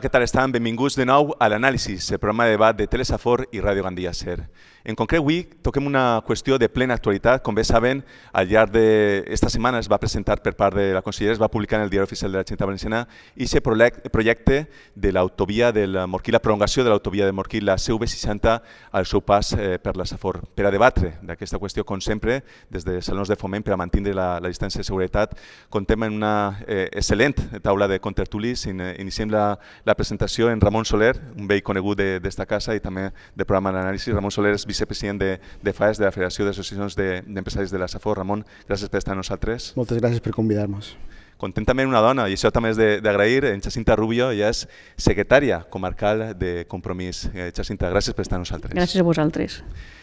Qué tal están? Benvinguts de Now al análisis, el programa de debate de Telesafor y Radio Gandía Ser. En concret, avui toquem una qüestió de plena actualitat. Com bé saben, al llarg d'aquesta setmana es va presentar per part de la consellera, es va publicar en el Diari Oficial de la Generalitat Valenciana i se projecte de l'autovia de la Morquí, la prolongació de l'autovia de Morquí, la CV60, al seu pas eh, per la Safor. Per a debatre d'aquesta qüestió, com sempre, des de Salons de Foment, per a mantenir la, la distància de seguretat, contem en una eh, excel·lent taula de contertulis. Iniciem la, la presentació en Ramon Soler, un vell conegut d'esta casa i també del programa d'anàlisi. Ramon Soler és vicepresident de, de FAES, de la Federació d'Associacions d'Empresaris de, de la Safor. Ramon, gràcies per estar amb nosaltres. Moltes gràcies per convidar-nos. Contentament una dona, i això també és d'agrair, en Jacinta Rubio, ja és secretària comarcal de Compromís. Eh, Jacinta, gràcies per estar amb nosaltres. Gràcies a vosaltres.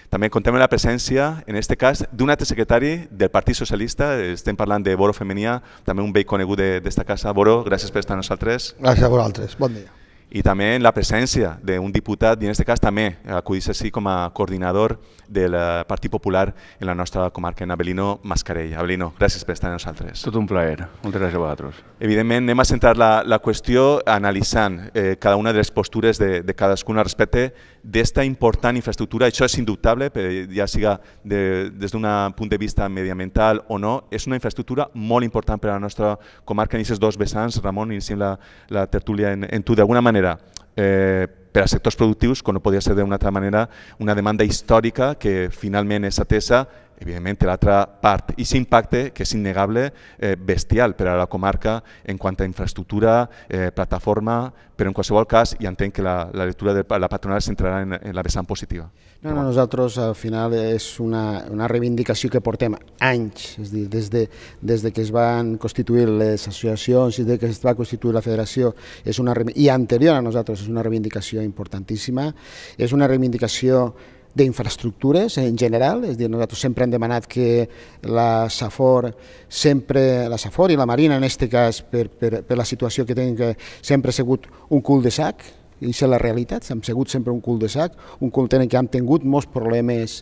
També contem la presència, en aquest cas, d'un altre secretari del Partit Socialista, estem parlant de Boro Femenia, també un vell conegut d'esta casa. Boro, gràcies per estar amb nosaltres. Gràcies a vosaltres, bon dia y también la presència de un diputado, y en este caso también eh, acudís com a coordinador del eh, Partit Popular en la nostra comarca, en Abelino Mascarell. Abelino, gràcies per estar amb nosaltres. Tot un plaer. Moltes gràcies a vosaltres. Evidentment, anem a centrar la, la qüestió analitzant eh, cada una de les postures de, de cadascuna respecte d'esta important infraestructura, això és indubtable, ja siga de, des d'un punt de vista mediamental o no, és una infraestructura molt important per a la nostra comarca en aquests dos vessants. Ramon, iniciem la, la tertúlia en, en tu. D'alguna manera, eh, per a sectors productius, com no podia ser d'una altra manera, una demanda històrica que finalment és atesa evidentment, l'altra part i impacte que és innegable, eh, bestial per a la comarca en quant a infraestructura, eh, plataforma, però en qualsevol cas ja entenc que la, la lectura de la patronal centrarà en, en la vessant positiva. No, no, nosaltres al final és una, una reivindicació que portem anys, és dir, des de, des de que es van constituir les associacions i des de que es va constituir la federació, és una, i anterior a nosaltres és una reivindicació importantíssima, és una reivindicació d'infraestructures en general, és a dir, nosaltres sempre hem demanat que la SAFOR, sempre la SAFOR i la Marina en aquest cas, per, per, per la situació que tenen, que sempre ha sigut un cul de sac, i és la realitat, hem sigut sempre un cul de sac, un cul tenen que han tingut molts problemes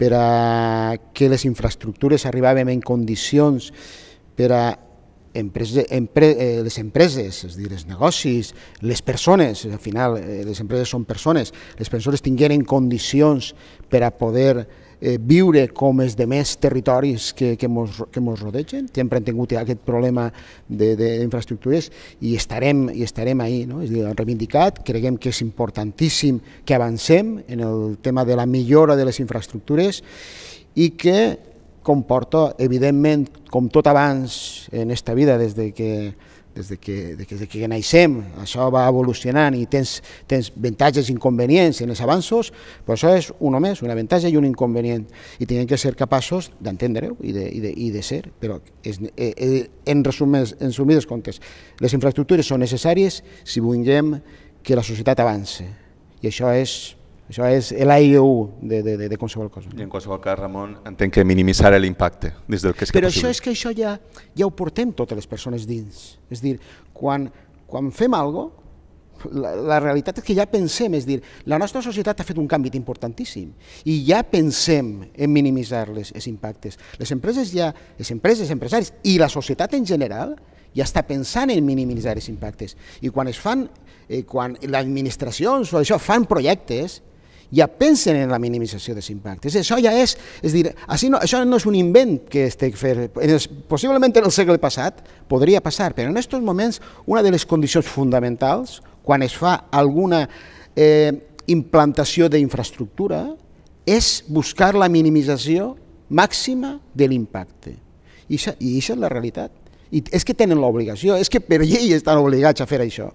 per a que les infraestructures arribàvem en condicions per a empreses, empre, eh, les empreses, és dir, els negocis, les persones, al final eh, les empreses són persones, les persones tingueren condicions per a poder eh, viure com els de més territoris que, que, mos, que mos rodegen. Sempre hem tingut aquest problema d'infraestructures i estarem, i estarem ahí, no? és dir, reivindicat, creguem que és importantíssim que avancem en el tema de la millora de les infraestructures i que comporta, evidentment, com tot abans en aquesta vida, des de que des de que, des de que naixem, això va evolucionant i tens, tens avantatges i inconvenients en els avanços, però això és un més, un avantatge i un inconvenient, i tenim que ser capaços d'entendre-ho i, de, i, de, i de ser, però és, eh, eh en, resumes, en sumides comptes, les infraestructures són necessàries si vinguem que la societat avance, i això és això és l'AIU de, de, de, de qualsevol cosa. I en qualsevol cas, Ramon, entenc que minimitzar l'impacte des del que és que Però això és que això ja, ja ho portem totes les persones dins. És dir, quan, quan fem alguna cosa, la, la realitat és que ja pensem, és dir, la nostra societat ha fet un canvi importantíssim i ja pensem en minimitzar les, els impactes. Les empreses, ja, les empreses, empresaris i la societat en general ja està pensant en minimitzar els impactes. I quan es fan, eh, quan l'administració o això fan projectes, ja pensen en la minimització dels impactes. Això ja és, és dir, així no, això no és un invent que estic fent. En el, possiblement en el segle passat podria passar, però en aquests moments una de les condicions fonamentals quan es fa alguna eh, implantació d'infraestructura és buscar la minimització màxima de l'impacte. I això és la realitat. I és que tenen l'obligació, és que per llei estan obligats a fer això.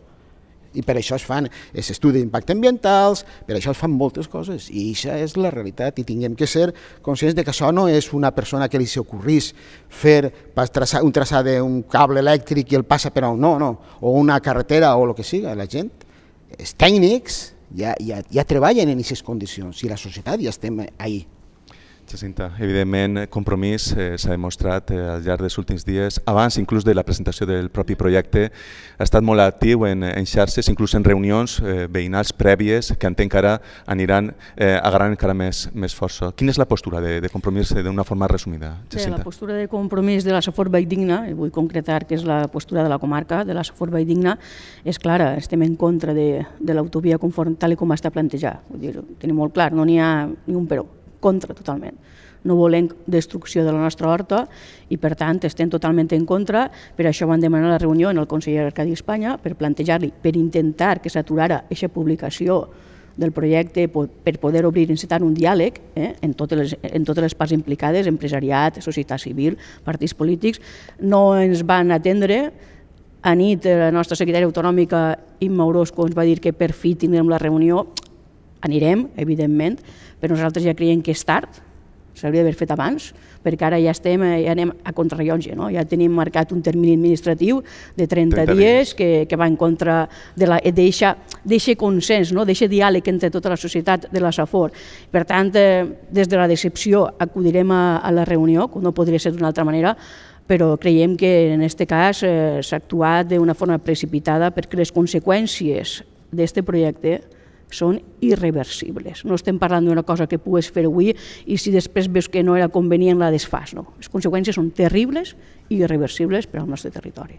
I per això es fan es estudis d'impacte ambientals, per això es fan moltes coses, i això és la realitat, i tinguem que ser conscients de que això no és una persona que li s'ocorrís fer pas traçar, un traçat d'un cable elèctric i el passa per on, no, no, o una carretera o el que siga, la gent, els tècnics ja, ja, ja treballen en aquestes condicions, i la societat ja estem ahir. Jacinta, evidentment, compromís eh, s'ha demostrat eh, al llarg dels últims dies, abans inclús de la presentació del propi projecte, ha estat molt actiu en, en xarxes, inclús en reunions eh, veïnals prèvies que entenc que ara aniran eh, agarrant encara més, més força. Quina és la postura de, de compromís eh, d'una forma resumida, Jacinta? la postura de compromís de la Safor Digna, i eh, vull concretar que és la postura de la comarca de la Safor Digna, és clara, estem en contra de, de l'autovia tal com està plantejada. Vull dir, tenim molt clar, no n'hi ha ni un però contra totalment. No volem destrucció de la nostra horta i, per tant, estem totalment en contra. Per això van demanar la reunió en el conseller Arcadi Espanya per plantejar-li, per intentar que s'aturara aquesta publicació del projecte per poder obrir i incitar un diàleg eh, en, totes les, en totes les parts implicades, empresariat, societat civil, partits polítics. No ens van atendre, a nit eh, la nostra secretària autonòmica Imma Orozco ens va dir que per fi tindrem la reunió, anirem, evidentment, però nosaltres ja creiem que és tard, s'hauria d'haver fet abans, perquè ara ja estem, eh, ja anem a contrarrellotge, no? ja tenim marcat un termini administratiu de 30, 30 dies que, que va en contra de la, eh, deixa, deixa consens, no? deixa diàleg entre tota la societat de la SAFOR. Per tant, eh, des de la decepció acudirem a, a la reunió, com no podria ser d'una altra manera, però creiem que en aquest cas eh, s'ha actuat d'una forma precipitada perquè les conseqüències d'aquest projecte són irreversibles. No estem parlant d'una cosa que pugues fer avui i si després veus que no era convenient la desfàs. No. Les conseqüències són terribles i irreversibles per al nostre territori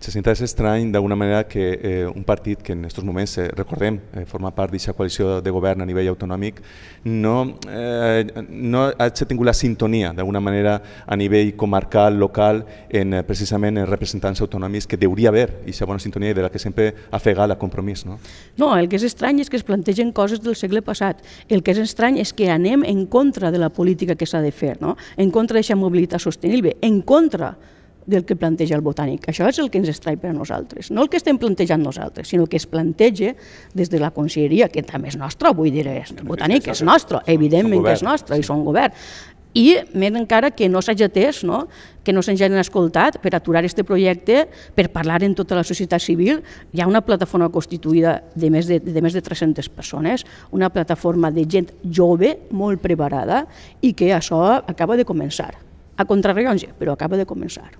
se senta estrany d'alguna manera que eh, un partit que en aquests moments, eh, recordem, eh, forma part d'aquesta coalició de govern a nivell autonòmic, no, eh, no ha tingut la sintonia d'alguna manera a nivell comarcal, local, en, eh, precisament en representants autonòmics que deuria haver aquesta bona sintonia de la que sempre afega la compromís. No? no, el que és estrany és que es plantegen coses del segle passat. El que és estrany és que anem en contra de la política que s'ha de fer, no? en contra d'aquesta mobilitat sostenible, en contra del que planteja el botànic. Això és el que ens extrai per a nosaltres. No el que estem plantejant nosaltres, sinó que es planteja des de la conselleria, que també és nostra, vull dir, és, el botànic és nostre, evidentment que és nostre, i són govern i més encara que no s'hagi atès, no? que no s'hagi escoltat per aturar aquest projecte, per parlar en tota la societat civil. Hi ha una plataforma constituïda de més de, de, més de 300 persones, una plataforma de gent jove, molt preparada, i que això acaba de començar. A contrarrellonge, però acaba de començar.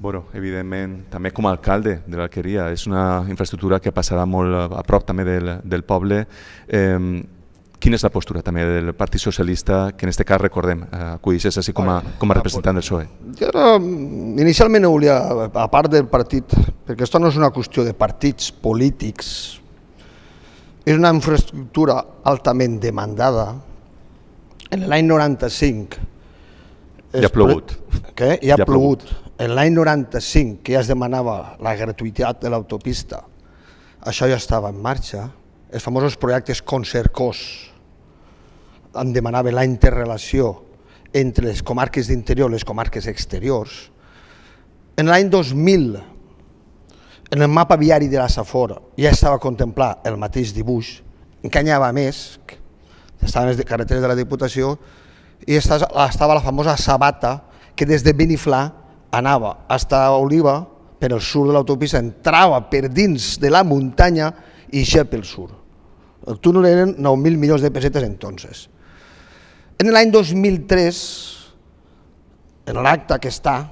Bueno, evidentment, també com a alcalde de l'Alqueria, és una infraestructura que passarà molt a prop també del, del poble. Eh, quina és la postura també del Partit Socialista, que en aquest cas recordem, eh, acudixes així com a, com a representant del PSOE? Jo no, inicialment no volia, a part del partit, perquè això no és una qüestió de partits polítics, és una infraestructura altament demandada. En l'any 95... Ja ha plogut. Què? Ja, ha plogut. plogut en l'any 95, que ja es demanava la gratuïtat de l'autopista, això ja estava en marxa, els famosos projectes concercós en demanava la interrelació entre les comarques d'interior i les comarques exteriors. En l'any 2000, en el mapa viari de la Safora, ja estava contemplar el mateix dibuix, encanyava més, estaven les carreteres de la Diputació, i estava la famosa sabata que des de Beniflà anava hasta Oliva, per el sur de l'autopista, entrava per dins de la muntanya i ja pel sur. El túnel eren 9.000 milions de pesetes entonces. En l'any 2003, en l'acte que està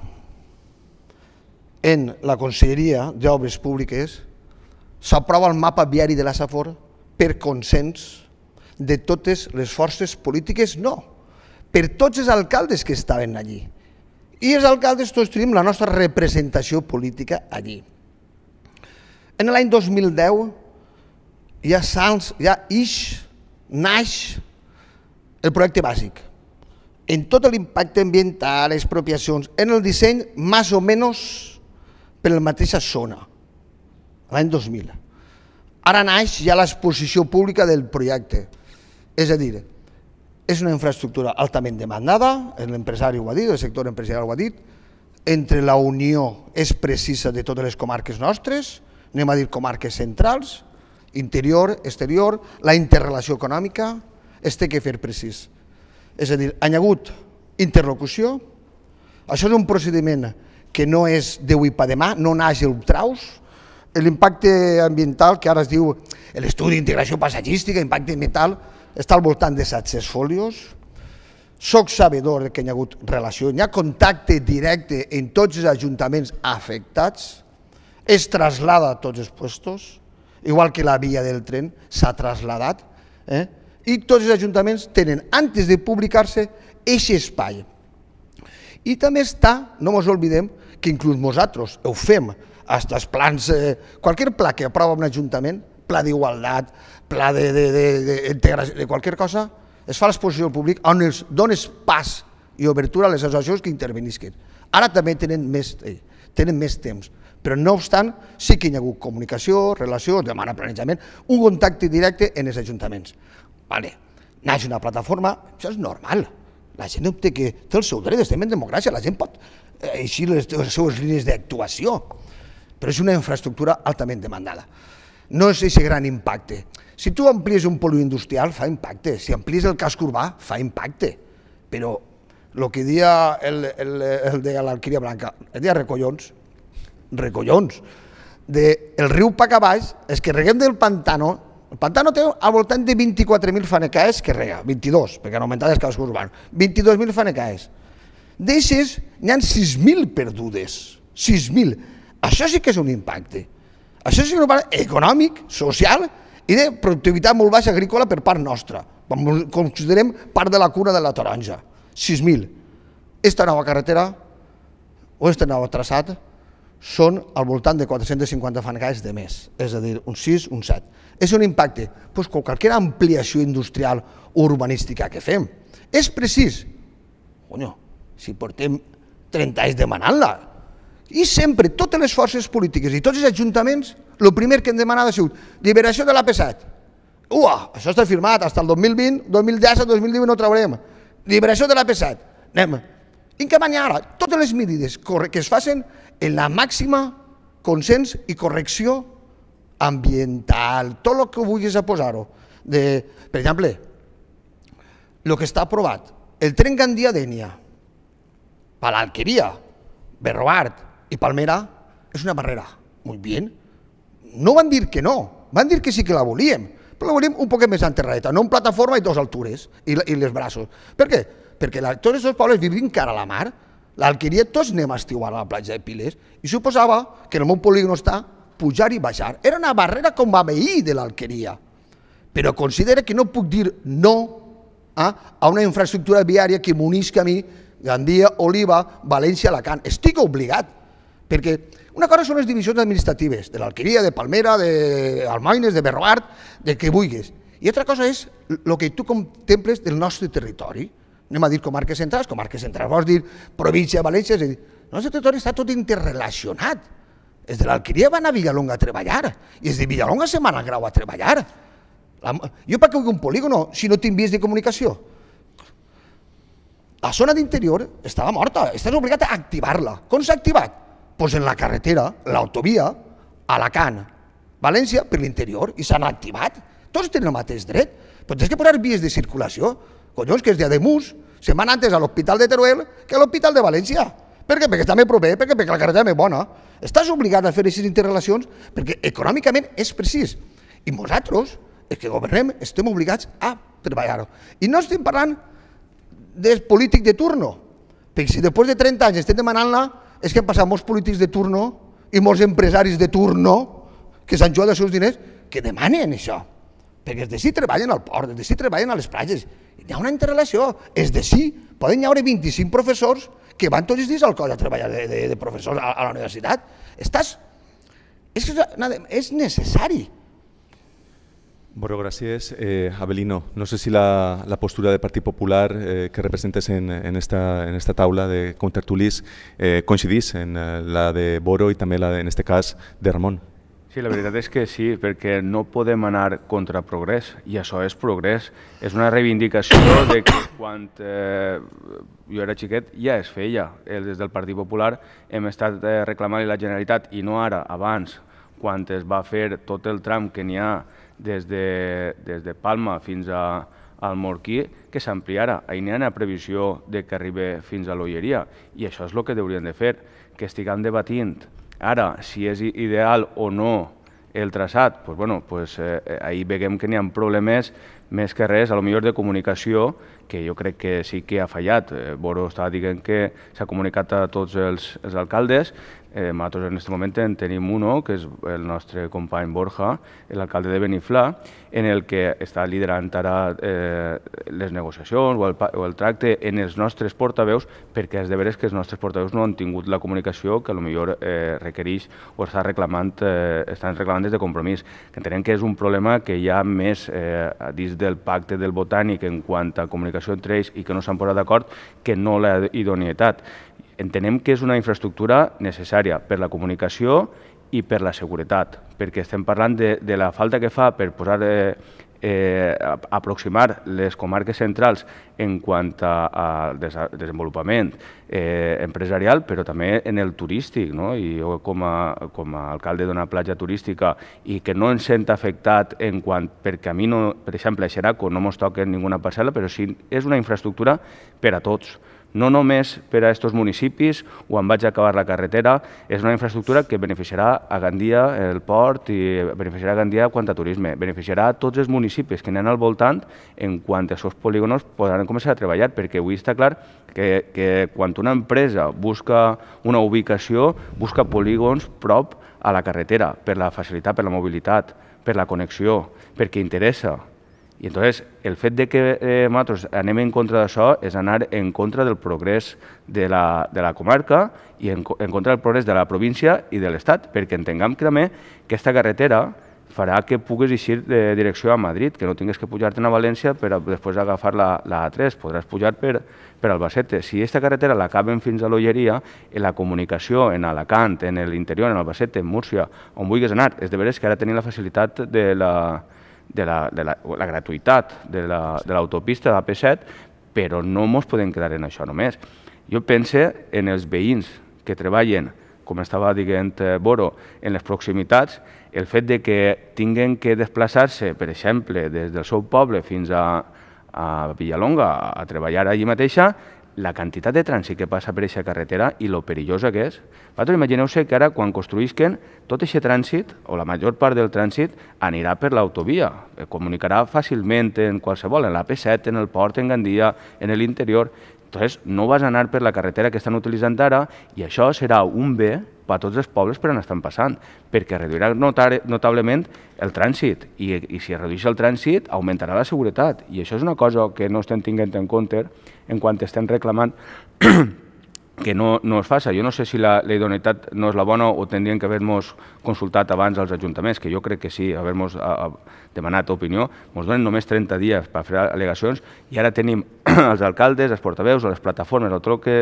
en la Conselleria d'Obres Públiques, s'aprova el mapa viari de la Safor per consens de totes les forces polítiques, no, per tots els alcaldes que estaven allí i els alcaldes tots tenim la nostra representació política allí. En l'any 2010 ja, sals, ja ix, naix el projecte bàsic. En tot l'impacte ambiental, expropiacions, en el disseny, més o menys per la mateixa zona, l'any 2000. Ara naix ja l'exposició pública del projecte. És a dir, és una infraestructura altament demandada, l'empresari ho ha dit, el sector empresarial ho ha dit, entre la unió és precisa de totes les comarques nostres, anem a dir comarques centrals, interior, exterior, la interrelació econòmica, es té que fer precís. És a dir, hi ha hagut interlocució, això és un procediment que no és d'avui per demà, no naix el traus, l'impacte ambiental, que ara es diu l'estudi d'integració passagística, impacte ambiental, està al voltant de 700 folios, soc sabedor que hi ha hagut relació, hi ha contacte directe en tots els ajuntaments afectats, es traslada a tots els llocs, igual que la via del tren s'ha traslladat, eh? i tots els ajuntaments tenen, antes de publicar-se, aquest espai. I també està, no ens oblidem, que inclús nosaltres ho fem, els plans, eh, pla que aprova un ajuntament, pla d'igualtat, pla de, de, de, de, de qualsevol cosa, es fa l'exposició al públic on es dones pas i obertura a les associacions que intervenisquen. Ara també tenen més, eh, tenen més temps, però no obstant sí que hi ha hagut comunicació, relació, demana planejament, un contacte directe en els ajuntaments. Vale. Naix una plataforma, això és normal. La gent té, que, té el seu dret, estem en democràcia, la gent pot eh, eixir les, les seves línies d'actuació, però és una infraestructura altament demandada no és aquest gran impacte. Si tu amplies un polu industrial, fa impacte. Si amplies el casc urbà, fa impacte. Però el que dia el, el, el de l'Alquiria Blanca, el deia recollons, recollons, de el riu pa baix, és que reguem del pantano, el pantano té al voltant de 24.000 fanecaes que rega, 22, perquè han augmentat els casos urbans, 22.000 fanecaes. D'aixes n'hi ha 6.000 perdudes, 6.000. Això sí que és un impacte. Això és un problema econòmic, social i de productivitat molt baixa agrícola per part nostra, considerem part de la cura de la taronja. 6.000. Esta nova carretera o este nou traçat són al voltant de 450 fancaes de més, és a dir, un 6, un 7. És un impacte, doncs, com qualsevol ampliació industrial o urbanística que fem. És precís. Coño, si portem 30 anys demanant-la, i sempre, totes les forces polítiques i tots els ajuntaments, el primer que hem demanat ha sigut liberació de l'AP7. Ua, això està firmat, fins al 2020, 2010 a 2019 no traurem. Liberació de l'AP7. Anem. I que ara, totes les mesures que es facin en la màxima consens i correcció ambiental, tot el que vulguis a posar-ho. Per exemple, el que està aprovat, el tren Gandia-Dènia, per l'Alqueria, Berroart, y Palmera és una barrera. Molt bé. No van dir que no, van dir que sí que la volíem, però la volíem un poquet més enterradeta, no en plataforma i dos altures, i, i els braços. Per què? Perquè la, tots aquests pobles vivien cara a la mar, l'alqueria tots anem a estiuar a la platja de Piles, i suposava que en el món no està pujar i baixar. Era una barrera com va veí de l'alqueria. Però considera que no puc dir no ah, a una infraestructura viària que m'unisca a mi Gandia, Oliva, València, Alacant. Estic obligat perquè una cosa són les divisions administratives, de l'Alqueria, de Palmera, d'Almaines, de, de Berroart, del que vulguis. I altra cosa és el que tu contemples del nostre territori. Anem a dir comarques centrals, comarques centrals, vols dir província de València, és a dir, el nostre territori està tot interrelacionat. Els de l'Alqueria van a Villalonga a treballar, i els de Villalonga se'n van a Grau a treballar. La, jo per què vull un polígono si no tinc vies de comunicació? La zona d'interior estava morta, estàs obligat a activar-la. Com s'ha activat? posen en la carretera, l'autovia, Alacant, València per l'interior, i s'han activat. Tots tenen el mateix dret, però tens que posar vies de circulació. Collons, que és dia de mus, se'n van antes a l'Hospital de Teruel que a l'Hospital de València. Per què? Perquè està més proper, perquè, perquè la carretera és més bona. Estàs obligat a fer aquestes interrelacions perquè econòmicament és precís. I nosaltres, els que governem, estem obligats a treballar-ho. I no estem parlant del polític de turno, perquè si després de 30 anys estem demanant-la, és que han passat molts polítics de turno i molts empresaris de turno que s'han jugat els seus diners que demanen això, perquè els de si treballen al port, els de si treballen a les platges, hi ha una interrelació, els de si poden hi haure 25 professors que van tots els dies al cos a treballar de, de, de professors a, a la universitat. Estàs... És, que és, és necessari Bueno, gracias, eh, Abelino. No sé si la, la postura del Partit Popular eh, que representes en, en, esta, en esta taula de Contertulis eh, coincidís en eh, la de Boro i també la, de, en este cas, de Ramon. Sí, la veritat és que sí, perquè no podem anar contra progrés, i això és progrés. És una reivindicació de que quan eh, jo era xiquet ja es feia. Eh, des del Partit Popular hem estat eh, reclamant a la Generalitat, i no ara, abans, quan es va fer tot el tram que n'hi ha des de, des de Palma fins a, al Morquí, que s'ampliara. Ahir n'hi ha previsió de que arribi fins a l'Olleria, i això és el que haurien de fer, que estiguem debatint ara si és ideal o no el traçat, doncs, bueno, pues, doncs, eh, ahir veiem que n'hi ha problemes més que res, a lo millor de comunicació, que jo crec que sí que ha fallat. Eh, Boro està dient que s'ha comunicat a tots els, els alcaldes, Eh, nosaltres en aquest moment en tenim uno, que és el nostre company Borja, l'alcalde de Beniflà, en el que està liderant ara eh, les negociacions o el, o el tracte en els nostres portaveus, perquè es de que els nostres portaveus no han tingut la comunicació que millor eh, requereix o està reclamant, eh, estan reclamant des de compromís. Que entenem que és un problema que hi ha més eh, dins del pacte del botànic en quant a comunicació entre ells i que no s'han posat d'acord que no la idoneïtat entenem que és una infraestructura necessària per la comunicació i per la seguretat, perquè estem parlant de, de la falta que fa per posar eh, eh, aproximar les comarques centrals en quant al desenvolupament eh, empresarial, però també en el turístic. No? I jo, com a, com a alcalde d'una platja turística i que no ens sent afectat en quant, perquè a mi, no, per exemple, a Xeraco no mos toquen ninguna parcel·la, però sí és una infraestructura per a tots no només per a aquests municipis o en vaig acabar la carretera, és una infraestructura que beneficiarà a Gandia, el port, i beneficiarà a Gandia quant a turisme, beneficiarà a tots els municipis que n'han al voltant en quant a aquests polígons podran començar a treballar, perquè avui està clar que, que quan una empresa busca una ubicació, busca polígons prop a la carretera, per la facilitat, per la mobilitat, per la connexió, perquè interessa, i entonces el fet de que eh, nosaltres anem en contra d'això és anar en contra del progrés de la, de la comarca i en, en contra del progrés de la província i de l'Estat, perquè entengam que també aquesta carretera farà que puguis eixir de direcció a Madrid, que no tinguis que pujar-te a València per a després agafar la, la A3, podràs pujar per, per Albacete. Si aquesta carretera l'acaben fins a l'Olleria, la comunicació en Alacant, en l'interior, en Albacete, en Múrcia, on vulguis anar, és de veres que ara tenim la facilitat de la, de la, de la, la gratuïtat de l'autopista la, de l'AP7, però no ens podem quedar en això només. Jo pense en els veïns que treballen, com estava dient eh, Boro, en les proximitats, el fet de que tinguen que desplaçar-se, per exemple, des del seu poble fins a, a Villalonga a treballar allí mateixa la quantitat de trànsit que passa per aquesta carretera i lo perillosa que és. Vosaltres imagineu-se que ara quan construïsquen tot aquest trànsit, o la major part del trànsit, anirà per l'autovia, comunicarà fàcilment en qualsevol, en la P7, en el port, en Gandia, en l'interior. Entonces, no vas anar per la carretera que estan utilitzant ara i això serà un bé a tots els pobles per on estan passant, perquè reduirà notablement el trànsit i, i si es redueix el trànsit augmentarà la seguretat i això és una cosa que no estem tinguent en compte en quan estem reclamant que no, no es faci. Jo no sé si la, la idoneïtat no és la bona o tindríem que haver-nos consultat abans als ajuntaments, que jo crec que sí, haver-nos demanat opinió. Ens donen només 30 dies per fer al·legacions i ara tenim els alcaldes, els portaveus, les plataformes, el tot que,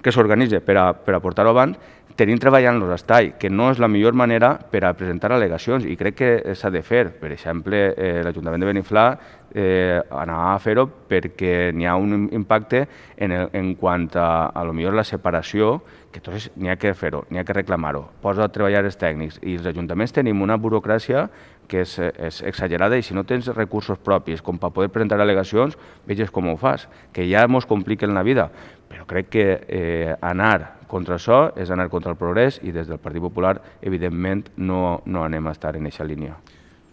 que s'organitza per, a, per a portar-ho abans, tenim treballant los estalls, que no és la millor manera per a presentar al·legacions i crec que s'ha de fer. Per exemple, eh, l'Ajuntament de Beniflà eh, anava a fer-ho perquè n'hi ha un impacte en, el, en quant a, a lo millor la separació, que llavors n'hi ha que fer-ho, n'hi ha que reclamar-ho. Posa a treballar els tècnics i els ajuntaments tenim una burocràcia que és, és exagerada i si no tens recursos propis com per poder presentar al·legacions, veges com ho fas, que ja ens compliquen la vida. Però crec que eh, anar contra això, és anar contra el progrés i des del Partit Popular, evidentment, no, no anem a estar en aquesta línia.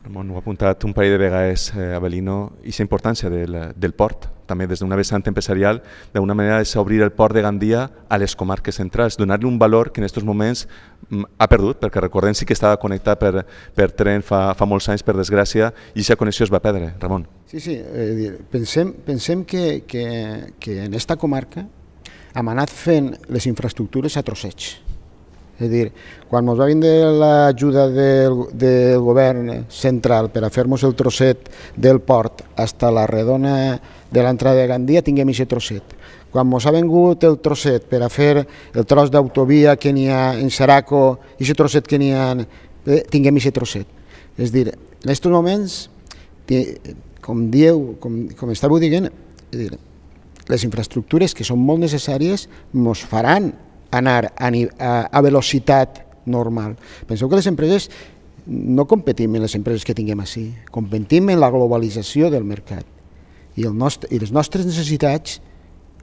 Ramon, ho ha apuntat un parell de vegades eh, Avelino, i la importància del, del port, també des d'una vessant empresarial, d'una manera és obrir el port de Gandia a les comarques centrals, donar-li un valor que en aquests moments mm, ha perdut, perquè recordem sí que estava connectat per, per tren fa, fa molts anys, per desgràcia, i aquesta connexió es va perdre. Ramon. Sí, sí, eh, pensem, pensem que, que, que en aquesta comarca hem anat fent les infraestructures a trosseig. És a dir, quan ens va vindre l'ajuda del, del govern central per a fer-nos el trosset del port fins a la redona de l'entrada de Gandia, tinguem aquest trosset. Quan ens ha vingut el trosset per a fer el tros d'autovia que n'hi ha en Saraco, aquest trosset que n'hi ha, eh, tinguem aquest trosset. És a dir, en aquests moments, com dieu, com, com estàveu dient, és a dir, les infraestructures que són molt necessàries ens faran anar a, a, a velocitat normal. Penseu que les empreses no competim en les empreses que tinguem així, competim en la globalització del mercat. I, el nostre, i les nostres necessitats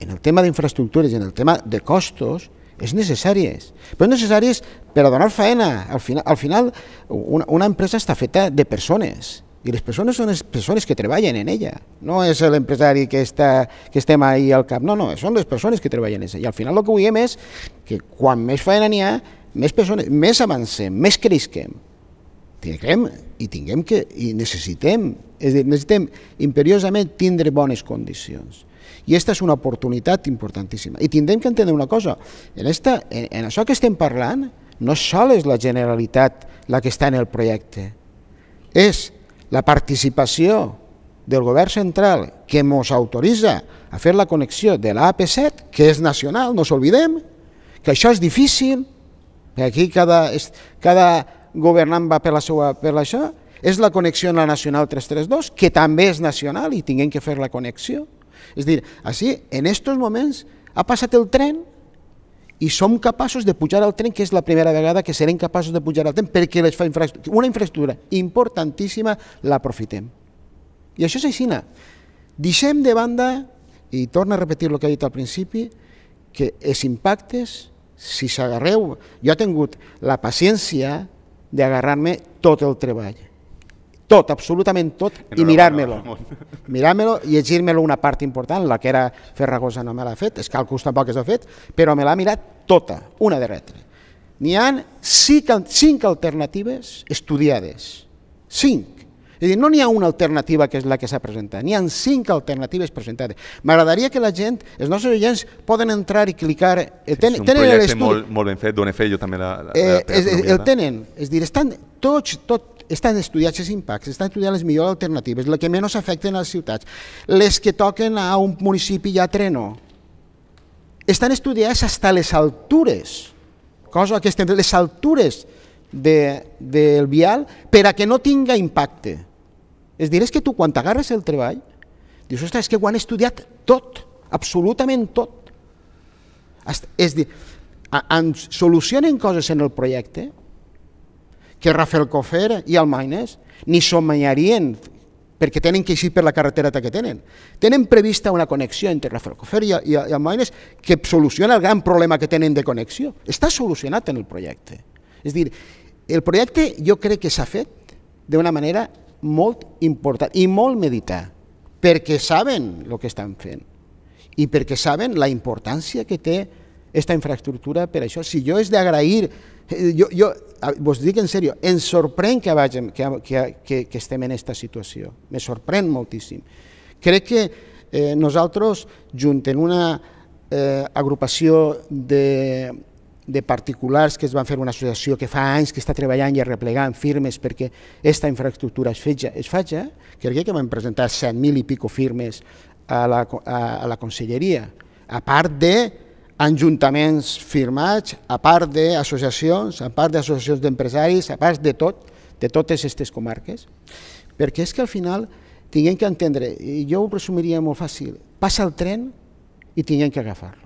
en el tema d'infraestructures i en el tema de costos és necessàries, però necessàries per a donar feina. Al final, al final una, una empresa està feta de persones, i les persones són les persones que treballen en ella, no és l'empresari que, està, que estem ahí al cap, no, no, són les persones que treballen en ella. I al final el que volem és que quan més feina n'hi ha, més persones, més avancem, més crisquem. Tinguem i tinguem que, i necessitem, és dir, necessitem imperiosament tindre bones condicions. I aquesta és una oportunitat importantíssima. I tindrem que entendre una cosa, en, esta, en, en això que estem parlant, no sol és la Generalitat la que està en el projecte, és la participació del govern central que ens autoritza a fer la connexió de l'AP7, que és nacional, no s'oblidem, que això és difícil, que aquí cada, cada governant va per la seva, per això, és la connexió a la Nacional 332, que també és nacional i tinguem que fer la connexió. És a dir, així, en aquests moments ha passat el tren i som capaços de pujar al tren, que és la primera vegada que serem capaços de pujar al tren, perquè les infraestructura, una infraestructura importantíssima l'aprofitem. I això és així. Deixem de banda, i torna a repetir el que he dit al principi, que els impactes, si s'agarreu... Jo he tingut la paciència d'agarrar-me tot el treball tot, absolutament tot, i mirar-me-lo. Mirar-me-lo, llegir-me-lo una part important, la que era Ferragosa no me l'ha fet, és Calcus tampoc és ha fet, però me l'ha mirat tota, una de retre. N'hi ha cinc, cinc alternatives estudiades, cinc, és dir, no n'hi ha una alternativa que és la que s'ha presentat, n'hi ha cinc alternatives presentades. M'agradaria que la gent, els nostres oients, poden entrar i clicar... ten, eh, sí, és un tenen projecte molt, molt ben fet, d'on he fet jo també la... la, eh, és, el tenen, és dir, estan tots, tot, estan estudiats els impactes, estan estudiant les millors alternatives, les que menys afecten a les ciutats, les que toquen a un municipi ja treno, estan estudiats fins a les altures, cosa que estem les altures del de, de vial per a que no tinga impacte. És dir, és que tu quan t'agarres el treball, dius, ostres, és que ho han estudiat tot, absolutament tot. És dir, ens solucionen coses en el projecte que Rafael Cofer i Almaines ni somiarien perquè tenen que eixir per la carretera que tenen. Tenen prevista una connexió entre Cofer i, i, i Almaines que soluciona el gran problema que tenen de connexió. Està solucionat en el projecte. És dir, el projecte jo crec que s'ha fet d'una manera molt important i molt meditar, perquè saben el que estan fent i perquè saben la importància que té aquesta infraestructura per això. Si jo és d'agrair, eh, jo, jo vos dic en sèrio, em sorprèn que, vagem, que, que, que, que estem en aquesta situació, me sorprèn moltíssim. Crec que eh, nosaltres, junt en una eh, agrupació de de particulars que es van fer una associació que fa anys que està treballant i arreplegant firmes perquè aquesta infraestructura es fetja, es faja, eh? crec que vam presentar 100.000 i pico firmes a la, a, a la conselleria, a part de ajuntaments firmats, a part d'associacions, a part d'associacions d'empresaris, a part de tot, de totes aquestes comarques, perquè és que al final tinguem que entendre, i jo ho resumiria molt fàcil, passa el tren i tinguem que agafar-lo.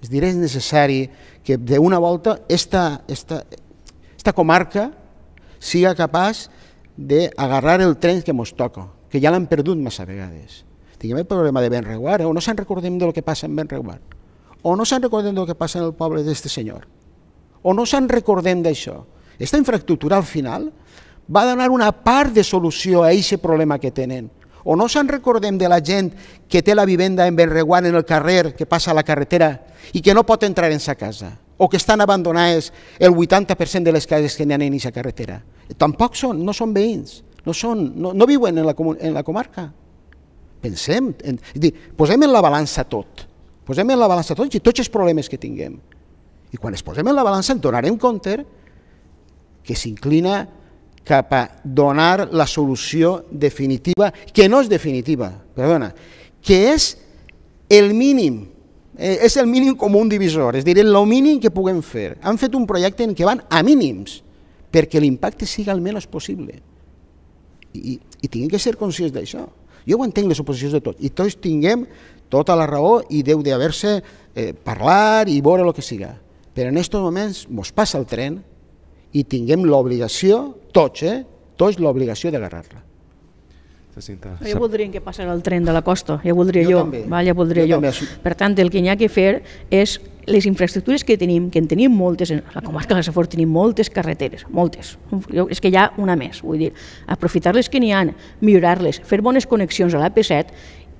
Es dir, és necessari que d'una volta esta, esta, esta comarca siga capaç d'agarrar el tren que ens toca, que ja l'han perdut massa vegades. Tinguem el problema de Benreguard, eh? o no se'n recordem del que passa en Benreguard, o no se'n recordem del que passa en el poble d'este senyor, o no se'n recordem d'això. Aquesta infraestructura al final va donar una part de solució a aquest problema que tenen, o no se'n recordem de la gent que té la vivenda en Benreguant en el carrer, que passa a la carretera i que no pot entrar en sa casa o que estan abandonades el 80% de les cases que n'hi ha en aquesta carretera. Tampoc són, no són veïns, no, són, no, no viuen en la, en la comarca. Pensem, en, és dir, posem en la balança tot, posem en la balança tot i tots els problemes que tinguem. I quan es posem en la balança ens donarem compte que s'inclina cap a donar la solució definitiva, que no és definitiva, perdona, que és el mínim, eh, és el mínim com un divisor, és a dir, el mínim que puguem fer. Han fet un projecte en què van a mínims, perquè l'impacte sigui el menys possible. I, i tinguem que ser conscients d'això. Jo ho entenc, les oposicions de tot, i tots tinguem tota la raó i deu d'haver-se eh, parlar i veure el que siga. Però en aquests moments ens passa el tren i tinguem l'obligació tots, eh? Tots l'obligació d'agarrar-la. Jo voldria que passara el tren de la costa, ja voldria jo, jo. També. ja voldria jo. jo. També. Per tant, el que hi ha que fer és les infraestructures que tenim, que en tenim moltes, en la comarca de Safor tenim moltes carreteres, moltes, jo, és que hi ha una més, vull dir, aprofitar les que n'hi ha, millorar-les, fer bones connexions a l'AP7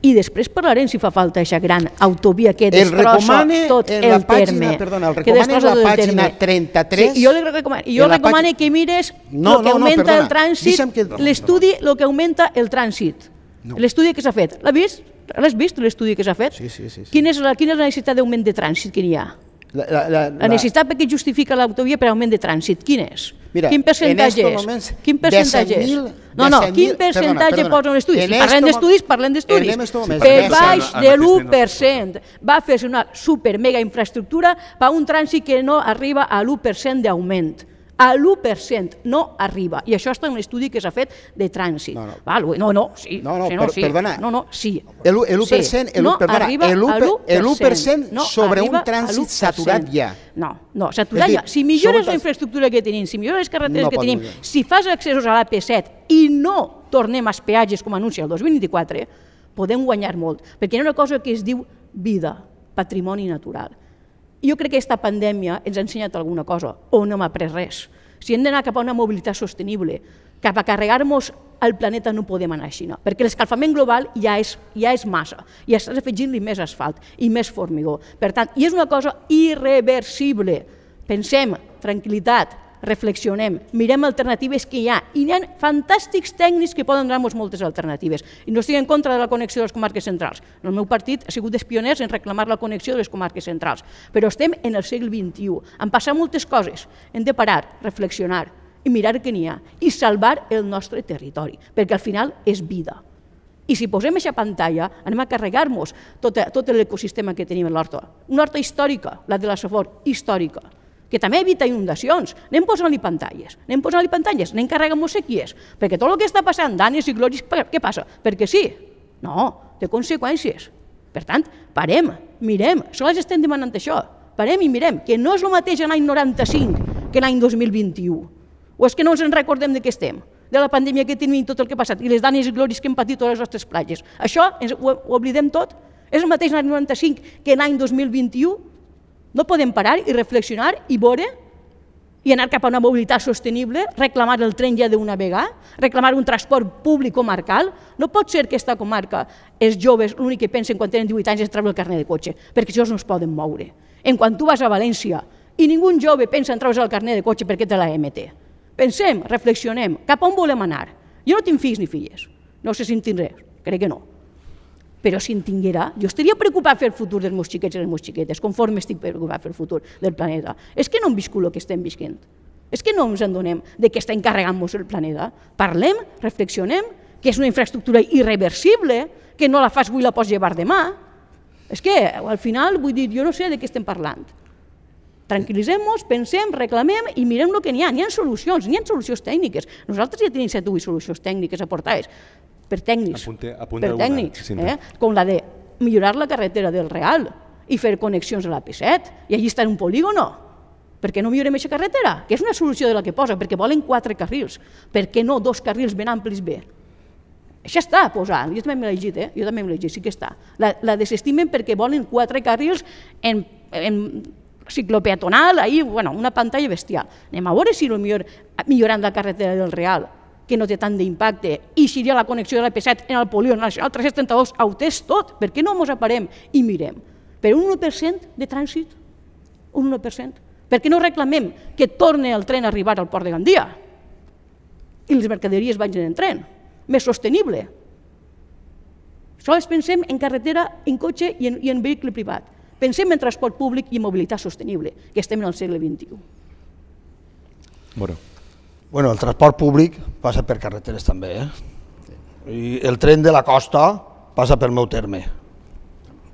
i després parlarem si fa falta aquesta gran autovia que destrossa tot en la el pàgina, terme. Perdona, el recomana en la pàgina 33. Sí, jo li recomano, jo recomano pàgina... que mires no, el que no, augmenta no, el trànsit, que... l'estudi el que augmenta el trànsit. No. L'estudi que s'ha fet, l'has vist? L'has vist l'estudi que s'ha fet? Sí, sí, sí, sí. Quina, és la, quina és la necessitat d'augment de trànsit que n'hi ha? La, la, la, la necessitat perquè justifica l'autovia per augment de trànsit, quin és? Mira, quin percentatge és? Quin percentatge és? No, no, quin percentatge perdona, posen estudis? Si parlem d'estudis, parlem d'estudis. Per baix de l'1%. Va fer-se una super mega infraestructura per un trànsit que no arriba a l'1% d'augment a l'1% no arriba. I això està en un estudi que s'ha fet de trànsit. No, no, Val? no, no sí. No, no, no, per, sí. perdona. No, no, sí. L'1% sí. no perdona, arriba l'1% no sobre un trànsit saturat ja. No, no, saturat dir, ja. Si millores la infraestructura que tenim, si millores les carreteres no que tenim, si fas accessos a l'AP7 i no tornem als peatges com anuncia el 2024, eh, podem guanyar molt, perquè hi ha una cosa que es diu vida, patrimoni natural. Jo crec que aquesta pandèmia ens ha ensenyat alguna cosa, o no m'ha après res. Si hem d'anar cap a una mobilitat sostenible, cap a carregar-nos el planeta no podem anar així, no? perquè l'escalfament global ja és, ja és massa, i ja estàs afegint-li més asfalt i més formigó. Per tant, i és una cosa irreversible. Pensem, tranquil·litat, reflexionem, mirem alternatives que hi ha, i hi ha fantàstics tècnics que poden donar-nos moltes alternatives, i no estic en contra de la connexió de les comarques centrals. El meu partit ha sigut dels pioners en reclamar la connexió de les comarques centrals, però estem en el segle XXI, han passat moltes coses, hem de parar, reflexionar, i mirar què n'hi ha, i salvar el nostre territori, perquè al final és vida. I si posem aquesta pantalla, anem a carregar-nos tot, tot l'ecosistema que tenim a l'horta. Una horta històrica, la de la Safor, històrica que també evita inundacions. Anem posant-li pantalles, anem posant-li pantalles, anem carregant qui és, perquè tot el que està passant, danes i glòries, què passa? Perquè sí? No, té conseqüències. Per tant, parem, mirem, sols estem demanant això, parem i mirem, que no és el mateix l'any 95 que l'any 2021. O és que no ens en recordem de què estem, de la pandèmia que tenim i tot el que ha passat, i les danes i glòries que hem patit a les nostres platges. Això ens, ho, ho oblidem tot? És el mateix l'any 95 que l'any 2021? No podem parar i reflexionar i veure i anar cap a una mobilitat sostenible, reclamar el tren ja d'una vegada, reclamar un transport públic comarcal. No pot ser que aquesta comarca, els joves, l'únic que pensen quan tenen 18 anys és treure el carnet de cotxe, perquè això no es poden moure. En quan tu vas a València i ningú jove pensa en treure el carnet de cotxe perquè té la MT. Pensem, reflexionem, cap on volem anar. Jo no tinc fills ni filles, no sé si en tinc res, crec que no però si en tinguera, jo estaria preocupat el futur dels meus xiquets i les meus xiquetes, conforme estic preocupat el futur del planeta. És que no hem viscut el que estem visquent. És que no ens en donem de què està encarregant-nos el planeta. Parlem, reflexionem, que és una infraestructura irreversible, que no la fas avui la pots llevar demà. És que al final, vull dir, jo no sé de què estem parlant. Tranquilitzem-nos, pensem, reclamem i mirem el que n'hi ha. N'hi ha solucions, n'hi ha solucions tècniques. Nosaltres ja tenim set o solucions tècniques aportades per tècnics, apunte, apunte per tècnics una, eh? com la de millorar la carretera del Real i fer connexions a la P7, i allí està en un polígono. Per què no millorem aquesta carretera? Que és una solució de la que posa, perquè volen quatre carrils. Per què no dos carrils ben amplis bé? Això està posant, jo també m'he llegit, eh? jo també m'he llegit, sí que està. La, la desestimen perquè volen quatre carrils en, en ciclopeatonal, ahí, bueno, una pantalla bestial. Anem a veure si millor, millorant la carretera del Real que no té tant d'impacte, i si hi ha la connexió de l'EP7 en el polió, en el nacional 332, ho té tot, per què no ens aparem i mirem? Per un 1% de trànsit, un 1%. Per què no reclamem que torne el tren a arribar al port de Gandia? I les mercaderies vagin en tren, més sostenible. Sols pensem en carretera, en cotxe i en, i en vehicle privat. Pensem en transport públic i en mobilitat sostenible, que estem en el segle XXI. Bueno. Bueno, el transport públic passa per carreteres també. Eh? I el tren de la costa passa pel meu terme.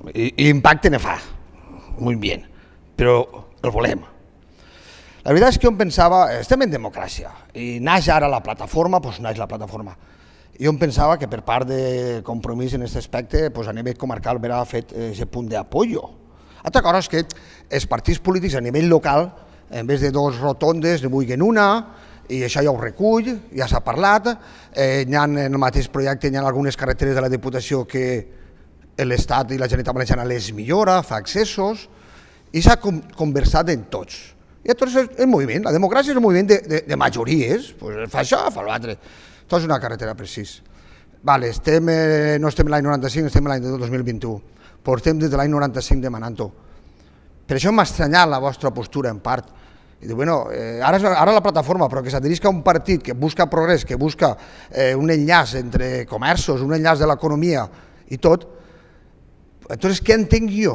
I, i impacte ne fa, molt bé, però el volem. La veritat és que jo em pensava, estem en democràcia, i naix ara la plataforma, doncs naix la plataforma. Jo em pensava que per part de compromís en aquest aspecte, doncs a nivell comarcal haurà fet aquest eh, punt d'apoyo. Altra cosa és que els partits polítics a nivell local, en vez de dos rotondes, ne vulguin una, i això ja ho recull, ja s'ha parlat, eh, ha, en el mateix projecte hi ha algunes carreteres de la Diputació que l'Estat i la Generalitat Valenciana les millora, fa accessos, i s'ha conversat en tots. I tot és el moviment, la democràcia és un moviment de, de, de majories, pues fa això, fa l'altre. Tot és una carretera precís. Vale, estem, eh, no estem l'any 95, estem l'any 2021. Portem des de l'any 95 demanant-ho. Per això m'ha estranyat la vostra postura, en part, i diu, bueno, eh, ara, ara la plataforma, però que s'adherisca un partit que busca progrés, que busca eh, un enllaç entre comerços, un enllaç de l'economia i tot, entonces què entenc jo?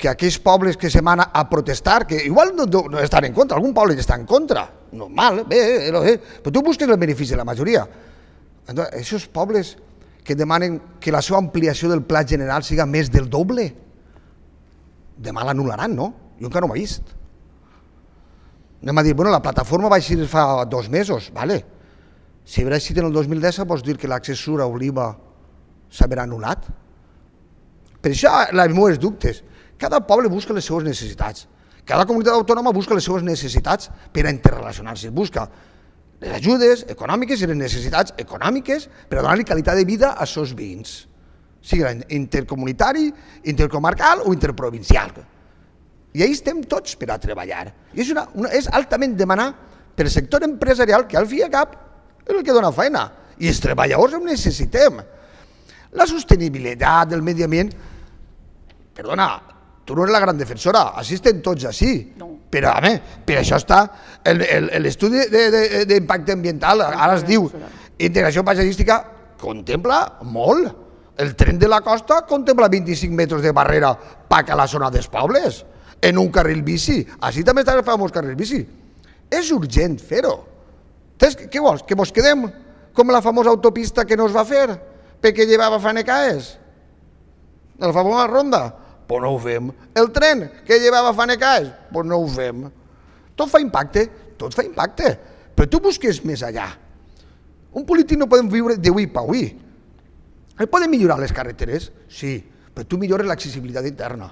Que aquells pobles que se van a protestar, que igual no, no, no estan en contra, algun poble està en contra, normal, bé, eh, eh, però tu busques el benefici de la majoria. Entonces, aquests pobles que demanen que la seva ampliació del pla general siga més del doble, demà l'anul·laran, no? Jo encara no m'he vist anem a dir, bueno, la plataforma va ser fa dos mesos, vale. Si haurà existit en el 2010, vols dir que l'accessura a Oliva s'haverà anul·lat? Per això, les meves dubtes, cada poble busca les seves necessitats, cada comunitat autònoma busca les seves necessitats per a interrelacionar-se, busca les ajudes econòmiques i les necessitats econòmiques per a donar-li qualitat de vida als seus veïns, sigui intercomunitari, intercomarcal o interprovincial. I ahir estem tots per a treballar. I és, una, una, és altament demanar per al sector empresarial que al fi i cap és el que dona feina. I els treballadors ho necessitem. La sostenibilitat del medi ambient, perdona, tu no eres la gran defensora, així estem tots així. No. Però, home, per això està l'estudi d'impacte ambiental, ara es diu integració paisatgística, contempla molt. El tren de la costa contempla 25 metres de barrera pac a la zona dels pobles en un carril bici. Així també estan el molts carrils bici. És urgent fer-ho. Què vols? Que mos quedem com la famosa autopista que no es va fer perquè llevava fanecaes? La famosa ronda? Doncs no ho fem. El tren que llevava fanecaes? Doncs no ho fem. Tot fa impacte, tot fa impacte. Però tu busques més allà. Un polític no podem viure d'avui per avui. Es poden millorar les carreteres? Sí, però tu millores l'accessibilitat interna,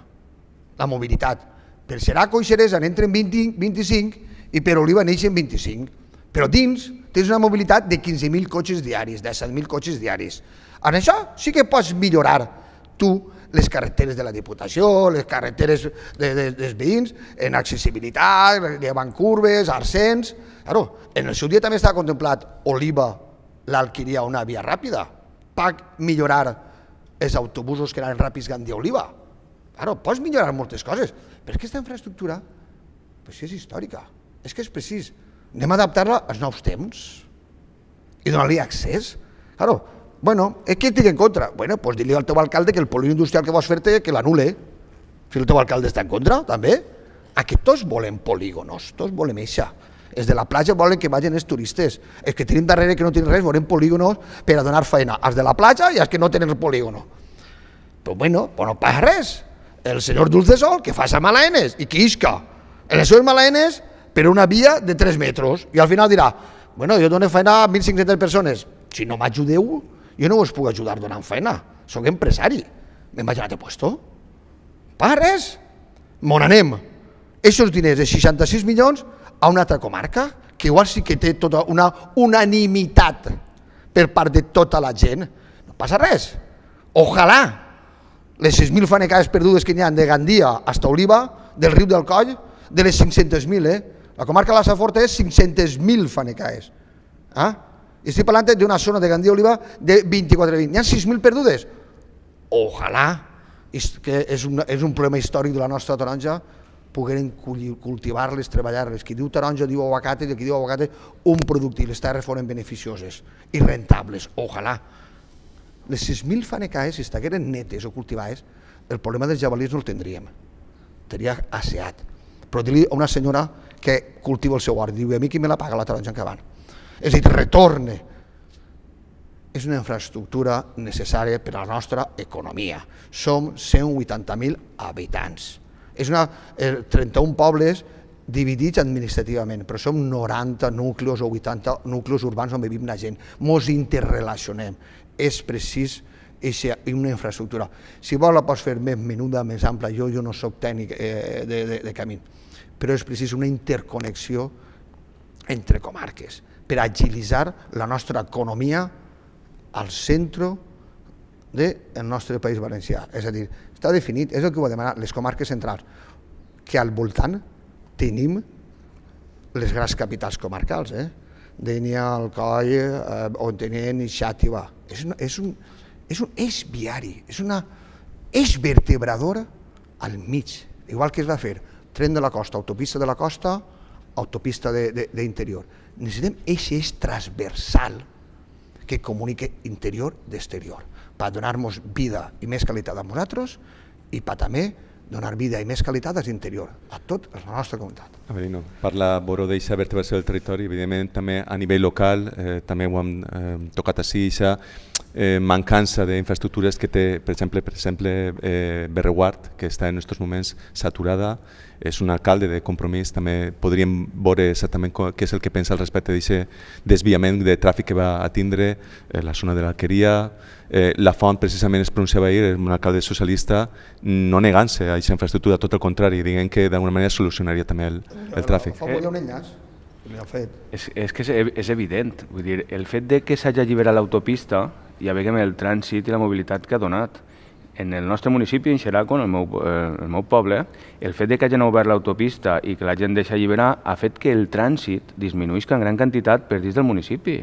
la mobilitat, per Seraco i Ceresa n'entren 25 i per Oliva neixen 25. Però dins tens una mobilitat de 15.000 cotxes diaris, de 7.000 cotxes diaris. En això sí que pots millorar tu les carreteres de la Diputació, les carreteres de, de, dels veïns, en accessibilitat, llevant curves, arcens... Claro, en el seu dia també està contemplat Oliva, l'alquiria una via ràpida, PAC millorar els autobusos que eren ràpids Gandia Oliva, Claro, pots millorar moltes coses, però aquesta infraestructura pues, és històrica, és que és precís. Anem a adaptar-la als nous temps i donar-li accés. Claro, bueno, és que tinc en contra. Bueno, pues dir-li al teu alcalde que el polígon industrial que vols fer-te que l'anule. Si el teu alcalde està en contra, també. Aquí tots volen polígonos, tots volem això. Els de la platja volen que vagin els turistes. Els que tenim darrere que no tenen res volen polígonos per a donar feina Els de la platja i els que no tenen el polígono. Però bueno, però no passa res el senyor Dulce Sol, que fa sa enes i que isca en les seves enes per una via de 3 metres i al final dirà, bueno, jo dono feina a 1.500 persones, si no m'ajudeu, jo no us puc ajudar donant feina, sóc empresari, vaig anar el puesto. Pa, res, mon anem. Aquests diners de 66 milions a una altra comarca, que igual sí que té tota una unanimitat per part de tota la gent. No passa res. Ojalà les 6.000 fanecades perdudes que n'hi ha de Gandia fins a Oliva, del riu del Coll, de les 500.000, eh? La comarca de la Saforta és 500.000 fanecades. Eh? Ah? I estic parlant d'una zona de Gandia Oliva de 24.000. N'hi ha 6.000 perdudes? Ojalà, que és, un, és un problema històric de la nostra taronja, pogueren cultivar-les, treballar-les. Qui diu taronja diu aguacate, i qui diu aguacate un producte. I les terres foren beneficioses i rentables, ojalà les 6.000 fanecaes, si estigueren netes o cultivades, el problema dels javalins no el tindríem. Tenia asseat. Però dir-li a una senyora que cultiva el seu hort, diu, a mi qui me la paga la taronja que van? És a dir, retorne. És una infraestructura necessària per a la nostra economia. Som 180.000 habitants. És una, eh, 31 pobles dividits administrativament, però som 90 nuclis o 80 nuclis urbans on vivim la gent. Ens interrelacionem és precís eixa, una infraestructura. Si vol la pots fer més menuda, més ampla, jo, jo no sóc tècnic eh, de, de, de camí, però és precís una interconnexió entre comarques per agilitzar la nostra economia al centre del nostre país valencià. És a dir, està definit, és el que ho demanar les comarques centrals, que al voltant tenim les grans capitals comarcals, eh? Denia Alcalà, eh, Ontenent i Xàtiva. És, una, és, un, és un eix viari, és una eix vertebradora al mig, igual que es va fer tren de la costa, autopista de la costa, autopista d'interior. Necessitem eix, eix transversal que comunique interior d'exterior per donar-nos vida i més qualitat a nosaltres i per també donar vida i més qualitat a l'interior, a tot la nostra comunitat. Avelino, parla Boró d'eixa vertebració del territori, evidentment també a nivell local, eh, també ho hem eh, tocat així, eixa eh, mancança d'infraestructures que té, per exemple, per exemple eh, Berreguard, que està en aquests moments saturada, és un alcalde de compromís, també podríem veure exactament què és el que pensa al respecte d'aquest desviament de tràfic que va tindre eh, la zona de l'Alqueria, eh, la font precisament es pronunciava ahir, un alcalde socialista, no negant-se a aquesta infraestructura, tot el contrari, dient que d'alguna manera solucionaria també el, el tràfic. Fa un enllaç. Fet. És, és que és, és evident, vull dir, el fet de que s'hagi alliberat l'autopista ja veiem el trànsit i la mobilitat que ha donat. En el nostre municipi, en Xeraco, en el meu, eh, el meu poble, el fet de que hagin obert l'autopista i que la gent deixa alliberar ha fet que el trànsit disminuïsca en gran quantitat per dins del municipi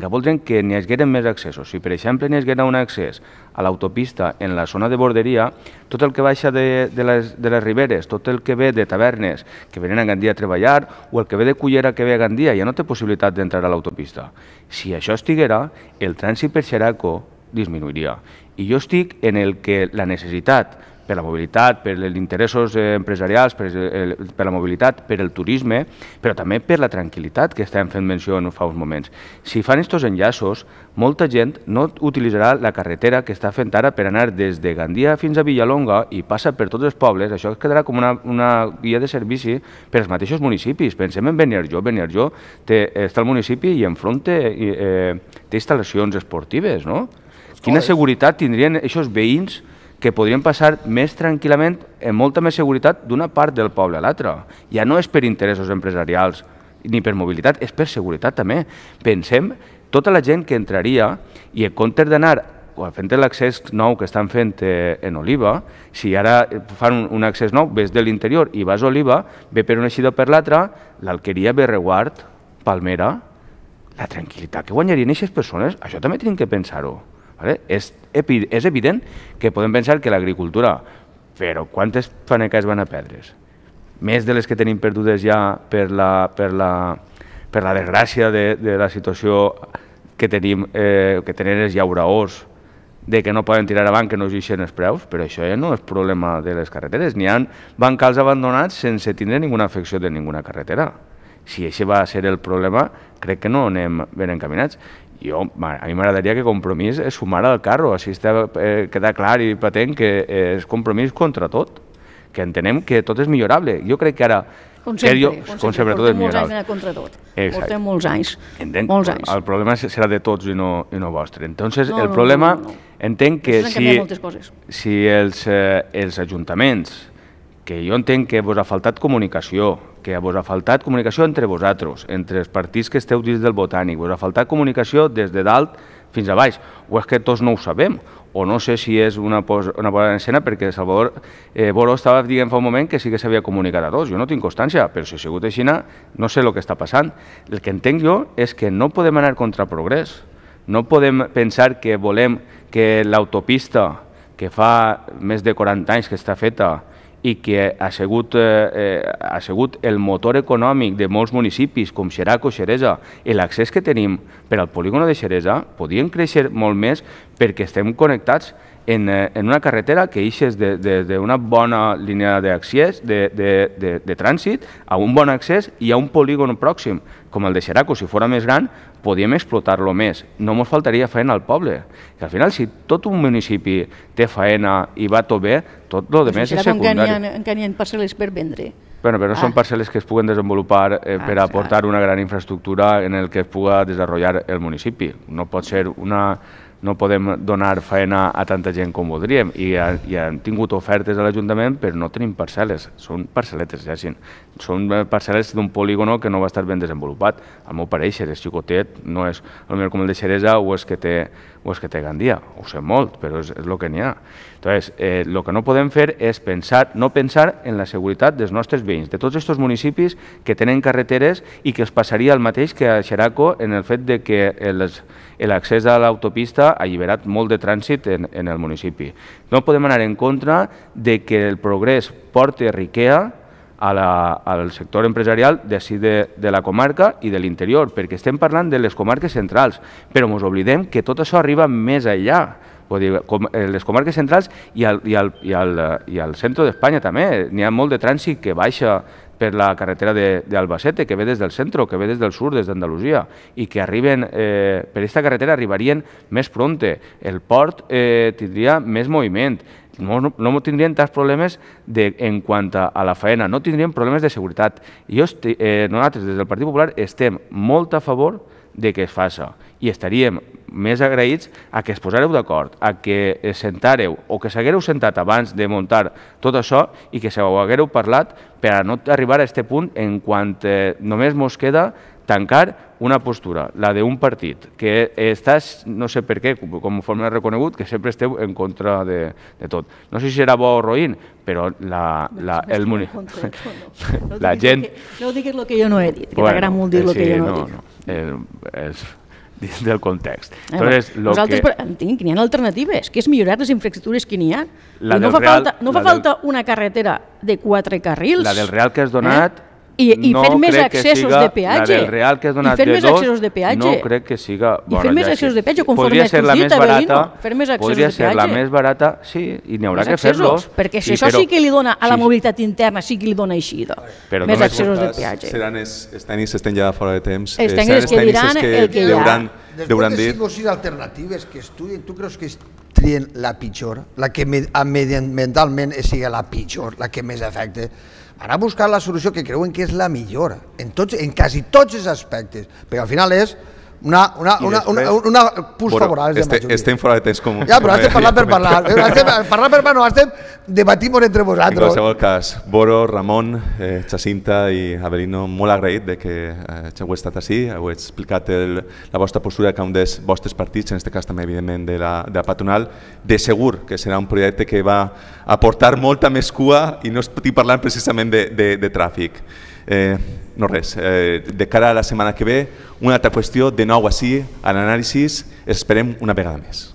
que voldrien que n'hi hagueren més accessos. Si, per exemple, n'hi haguera un accés a l'autopista en la zona de borderia, tot el que baixa de, de, les, de les riberes, tot el que ve de tavernes que venen a Gandia a treballar o el que ve de Cullera que ve a Gandia ja no té possibilitat d'entrar a l'autopista. Si això estiguera, el trànsit per Xeraco disminuiria. I jo estic en el que la necessitat per la mobilitat, per els interessos eh, empresarials, per, el, per la mobilitat, per el turisme, però també per la tranquil·litat que estem fent menció en fa uns moments. Si fan aquests enllaços, molta gent no utilitzarà la carretera que està fent ara per anar des de Gandia fins a Villalonga i passa per tots els pobles, això quedarà com una, una guia de servici per als mateixos municipis. Pensem en Beniarjó. Beniarjó té, està al municipi i té, eh, té instal·lacions esportives, no? Quina seguretat tindrien aquests veïns que podrien passar més tranquil·lament, amb molta més seguretat, d'una part del poble a l'altra. Ja no és per interessos empresarials ni per mobilitat, és per seguretat també. Pensem tota la gent que entraria i en comptes d'anar fent l'accés nou que estan fent eh, en Oliva, si ara fan un, accés nou, ves de l'interior i vas a Oliva, ve per una eixida per l'altra, l'Alqueria, Berreguard, Palmera, la tranquil·litat que guanyarien aquestes persones, això també hem que pensar-ho. Vale? És, és evident que podem pensar que l'agricultura, però quantes fanecas van a perdre's? Més de les que tenim perdudes ja per la, per la, per la desgràcia de, de la situació que tenim, eh, que tenen els llauraors, de que no poden tirar avant, que no eixen els preus, però això ja no és problema de les carreteres. N'hi ha bancals abandonats sense tindre ninguna afecció de ninguna carretera. Si això va ser el problema, crec que no anem ben encaminats jo, a mi m'agradaria que Compromís es sumara al carro, així està, eh, queda clar i patent que eh, és Compromís contra tot, que entenem que tot és millorable. Jo crec que ara... Com sempre, jo, com com sempre tot és millorable. Portem molts anys contra tot. Exacte. Portem molts anys. Entenc, molts anys. El problema serà de tots i no, i no vostre. Entonces, no, el no, problema, no, no, no. entenc que si, si els, eh, els ajuntaments, que jo entenc que vos ha faltat comunicació, que vos ha faltat comunicació entre vosaltres, entre els partits que esteu dins del Botànic, vos ha faltat comunicació des de dalt fins a baix, o és que tots no ho sabem, o no sé si és una, pos una posada en escena, perquè Salvador eh, estava dient fa un moment que sí que s'havia comunicat a tots, jo no tinc constància, però si ha sigut així, no sé el que està passant. El que entenc jo és que no podem anar contra progrés, no podem pensar que volem que l'autopista que fa més de 40 anys que està feta, i que ha sigut, eh, eh, ha sigut el motor econòmic de molts municipis, com Xeraco, Xeresa, i L'accés que tenim per al polígon de Xeresa podien créixer molt més perquè estem connectats en, eh, en una carretera que eixes d'una bona línia d'accés, de, de, de, de trànsit, a un bon accés i a un polígon pròxim, com el de Xeraco, si fora més gran, podíem explotar-lo més. No ens faltaria feina al poble. Que al final, si tot un municipi té faena i va tot bé, tot el que més és secundari. Encara n'hi ha parcel·les per vendre. Bueno, però ah. són parcel·les que es puguen desenvolupar eh, ah, per aportar una gran infraestructura en el que es puga desenvolupar el municipi. No pot ser una no podem donar feina a tanta gent com voldríem i, ha, i han tingut ofertes a l'Ajuntament però no tenim parcel·les, són parcel·letes, ja, són eh, parcel·les d'un polígono que no va estar ben desenvolupat, al meu pareixer és xicotet, no és el millor com el de Xeresa o és que té, o és que té Gandia, ho sé molt, però és, és el que n'hi ha. Entonces, eh, lo que no podem fer és pensar, no pensar en la seguretat dels nostres veïns, de tots aquests municipis que tenen carreteres i que els passaria el mateix que a Xeraco en el fet de que l'accés a l'autopista ha alliberat molt de trànsit en, en el municipi. No podem anar en contra de que el progrés porte riquea a la, al sector empresarial de, de, de la comarca i de l'interior, perquè estem parlant de les comarques centrals, però ens oblidem que tot això arriba més enllà com, eh, les comarques centrals i al, i al, i al, i al centre d'Espanya també. N'hi ha molt de trànsit que baixa per la carretera d'Albacete, que ve des del centre, que ve des del sud, des d'Andalusia, i que arriben, eh, per aquesta carretera arribarien més pronte. El port eh, tindria més moviment, no, no, tindrien tants problemes de, en quant a la faena, no tindrien problemes de seguretat. jo, eh, nosaltres, des del Partit Popular, estem molt a favor de que es faça i estaríem més agraïts a que es posareu d'acord, a que sentareu o que s'haguereu sentat abans de muntar tot això i que s'ho haguereu parlat per a no arribar a aquest punt en quan eh, només mos queda tancar una postura, la d'un partit, que estàs, no sé per què, com has reconegut, que sempre esteu en contra de, de tot. No sé si serà bo o roïn, però la, la, no, el muni... No, no. la gent... Que, no diguis el que jo no he dit, que bueno, t'agrada molt dir el eh, sí, que jo no, no he dit. No. és, dins del context. Eh, Entonces, lo vosaltres que... entenc que n'hi ha alternatives, que és millorar les infraestructures que n'hi ha. La I no fa, Real, falta, no fa del... falta una carretera de quatre carrils. La del Real que has donat eh? I, i no fer més accessos de peatge. La Real, que has donat de dos, accessos de peatge. No crec que siga... Bueno, I fer més accessos de peatge, conforme podria ser la més barata, no, fer més accessos podria ser la més barata, sí, i n'hi haurà més que fer-los. Perquè si sí, això però, sí que li dona a la sí, mobilitat interna, sí que li dona eixida. Però més no accessos de peatge. Seran es, els tècnics estan ja fora de temps. Els eh, tècnics que diran que el que hi ha. Després de 5 o 6 alternatives que estudien, tu creus que trien la pitjor, la que mediamentalment sigui la pitjor, la que més afecta anar a buscar la solució que creuen que és la millor en, tots, en quasi tots els aspectes, perquè al final és una, una, una, una, una, una, pus bueno, favorable. Este, estem fora de temps comú. Ja, però has de parlar per parlar. Has de parlar per parlar, no, has de debatir entre vosaltres. En qualsevol cas, Boro, Ramon, eh, Jacinta i Avelino, molt agraït de que eh, heu estat així, heu explicat el, la vostra postura que un dels vostres partits, en aquest cas també evidentment de la, de la patronal, de segur que serà un projecte que va aportar molta més cua i no estic parlant precisament de, de, de tràfic. Eh, no res, eh, de cara a la setmana que ve, una altra qüestió, de nou així, a l'anàlisi, esperem una vegada més.